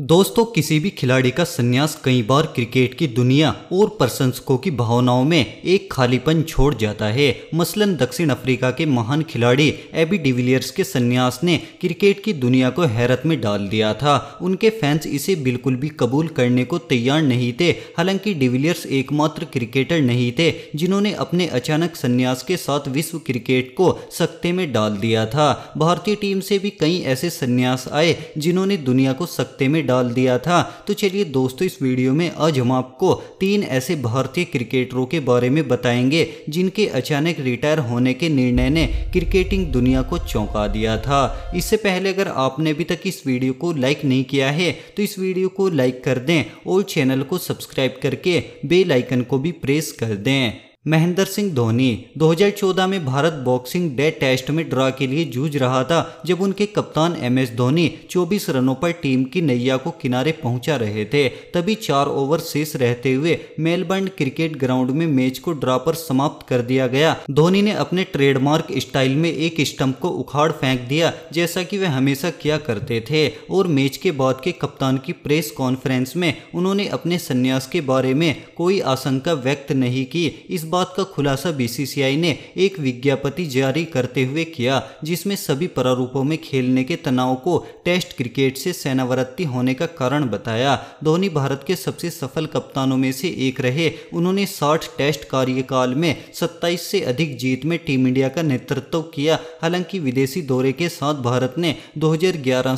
दोस्तों किसी भी खिलाड़ी का संन्यास कई बार क्रिकेट की दुनिया और प्रशंसकों की भावनाओं में एक खालीपन छोड़ जाता है मसलन दक्षिण अफ्रीका के महान खिलाड़ी एबी डिविलियर्स के संन्यास ने क्रिकेट की दुनिया को हैरत में डाल दिया था उनके फैंस इसे बिल्कुल भी कबूल करने को तैयार नहीं थे हालांकि डिविलियर्स एकमात्र क्रिकेटर नहीं थे जिन्होंने अपने अचानक संन्यास के साथ विश्व क्रिकेट को सख्ते में डाल दिया था भारतीय टीम से भी कई ऐसे संन्यास आए जिन्होंने दुनिया को सख्ते में डाल दिया था तो चलिए दोस्तों इस वीडियो में आज हम आपको तीन ऐसे भारतीय क्रिकेटरों के बारे में बताएंगे जिनके अचानक रिटायर होने के निर्णय ने क्रिकेटिंग दुनिया को चौंका दिया था इससे पहले अगर आपने अभी तक इस वीडियो को लाइक नहीं किया है तो इस वीडियो को लाइक कर दें और चैनल को सब्सक्राइब करके बेलाइकन को भी प्रेस कर दें महेंद्र सिंह धोनी 2014 में भारत बॉक्सिंग डे टेस्ट में ड्रा के लिए जूझ रहा था जब उनके कप्तान एम एस धोनी 24 रनों पर टीम की नैया को किनारे पहुंचा रहे थे तभी चार ओवर शेष रहते हुए मेलबर्न क्रिकेट ग्राउंड में मैच को ड्रा पर समाप्त कर दिया गया धोनी ने अपने ट्रेडमार्क स्टाइल में एक स्टम्प को उखाड़ फेंक दिया जैसा की वह हमेशा किया करते थे और मैच के बाद के कप्तान की प्रेस कॉन्फ्रेंस में उन्होंने अपने संन्यास के बारे में कोई आशंका व्यक्त नहीं की इस बात का खुलासा बीसीसीआई ने एक विज्ञापति जारी करते हुए किया जिसमें सभी प्रारूपों में खेलने के तनाव को टेस्ट क्रिकेट से सेनावृत्ति होने का कारण बताया धोनी भारत के सबसे सफल कप्तानों में से एक रहे उन्होंने साठ टेस्ट कार्यकाल में सत्ताईस से अधिक जीत में टीम इंडिया का नेतृत्व किया हालांकि विदेशी दौरे के साथ भारत ने दो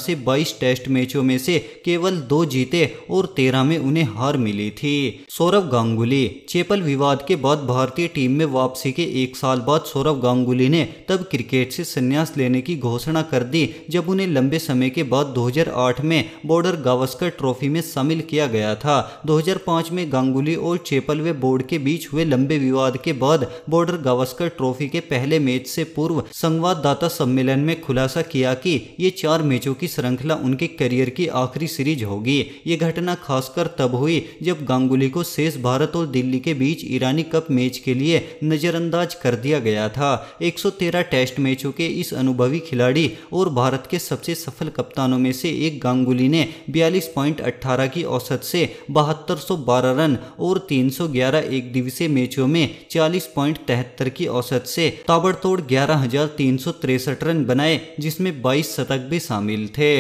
से बाईस टेस्ट मैचों में से केवल दो जीते और तेरह में उन्हें हार मिली थी सौरभ गांगुली चेपल विवाद के बाद भारत भारतीय टीम में वापसी के एक साल बाद सौरव गांगुली ने तब क्रिकेट से संन्यास लेने की घोषणा कर दी जब उन्हें लंबे समय के बाद 2008 में बॉर्डर गावस्कर ट्रॉफी में शामिल किया गया था 2005 में गांगुली और चेपल वे बोर्ड के बीच हुए लंबे विवाद के बाद बॉर्डर गावस्कर ट्रॉफी के पहले मैच से पूर्व संवाददाता सम्मेलन में खुलासा किया कि ये चार मैचों की श्रृंखला उनके करियर की आखिरी सीरीज होगी ये घटना खासकर तब हुई जब गांगुली को शेष भारत और दिल्ली के बीच ईरानी कप मैच मैच के लिए नज़रअंदाज कर दिया गया था 113 टेस्ट मैचों के इस अनुभवी खिलाड़ी और भारत के सबसे सफल कप्तानों में से एक गांगुली ने बयालीस की औसत से बहत्तर रन और 311 एक दिवसीय मैचों में चालीस की औसत से ताबड़तोड़ ग्यारह रन बनाए जिसमें 22 शतक भी शामिल थे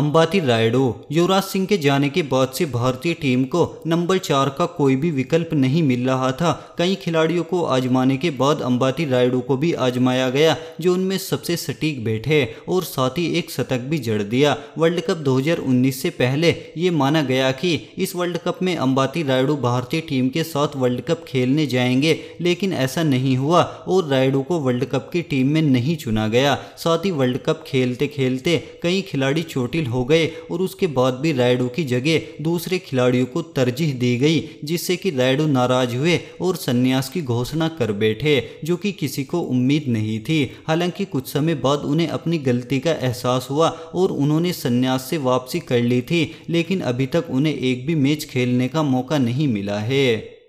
अंबाती रायडो युवराज सिंह के जाने के बाद से भारतीय टीम को नंबर चार का कोई भी विकल्प नहीं मिल रहा था कई खिलाड़ी खिलाड़ियों को आजमाने के बाद अंबाती रायडू को भी आजमाया गया जो उनमें सबसे सटीक बैठे और साथ ही एक शतक भी जड़ दिया वर्ल्ड कप 2019 से पहले ये माना गया कि इस वर्ल्ड कप में अंबाती रायडू भारतीय टीम के साथ वर्ल्ड कप खेलने जाएंगे लेकिन ऐसा नहीं हुआ और रायडू को वर्ल्ड कप की टीम में नहीं चुना गया साथ ही वर्ल्ड कप खेलते खेलते कई खिलाड़ी चोटिल हो गए और उसके बाद भी रायडू की जगह दूसरे खिलाड़ियों को तरजीह दी गई जिससे कि रायडू नाराज हुए और संन्यास की घोषणा कर बैठे जो कि किसी को उम्मीद नहीं थी हालांकि कुछ समय बाद उन्हें अपनी गलती का एहसास हुआ और उन्होंने संन्यास से वापसी कर ली थी लेकिन अभी तक उन्हें एक भी मैच खेलने का मौका नहीं मिला है